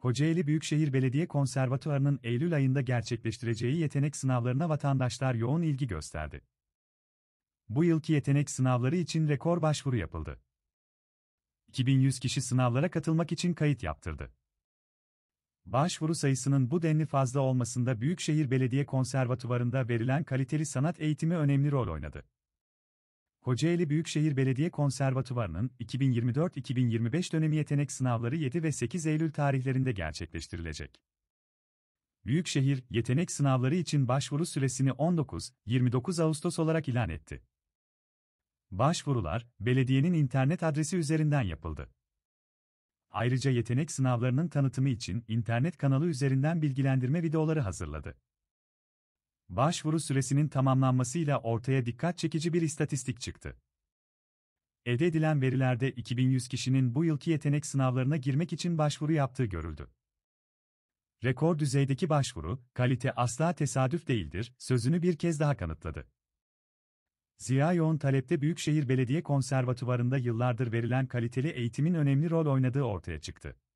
Kocaeli Büyükşehir Belediye Konservatuarı'nın Eylül ayında gerçekleştireceği yetenek sınavlarına vatandaşlar yoğun ilgi gösterdi. Bu yılki yetenek sınavları için rekor başvuru yapıldı. 2100 kişi sınavlara katılmak için kayıt yaptırdı. Başvuru sayısının bu denli fazla olmasında Büyükşehir Belediye Konservatuvarı'nda verilen kaliteli sanat eğitimi önemli rol oynadı. Kocaeli Büyükşehir Belediye Konservatuvarı'nın 2024-2025 dönemi yetenek sınavları 7 ve 8 Eylül tarihlerinde gerçekleştirilecek. Büyükşehir, yetenek sınavları için başvuru süresini 19-29 Ağustos olarak ilan etti. Başvurular, belediyenin internet adresi üzerinden yapıldı. Ayrıca yetenek sınavlarının tanıtımı için internet kanalı üzerinden bilgilendirme videoları hazırladı başvuru süresinin tamamlanmasıyla ortaya dikkat çekici bir istatistik çıktı. Elde edilen verilerde 2100 kişinin bu yılki yetenek sınavlarına girmek için başvuru yaptığı görüldü. Rekor düzeydeki başvuru, kalite asla tesadüf değildir, sözünü bir kez daha kanıtladı. Ziya yoğun talepte Büyükşehir Belediye Konservatuvarı'nda yıllardır verilen kaliteli eğitimin önemli rol oynadığı ortaya çıktı.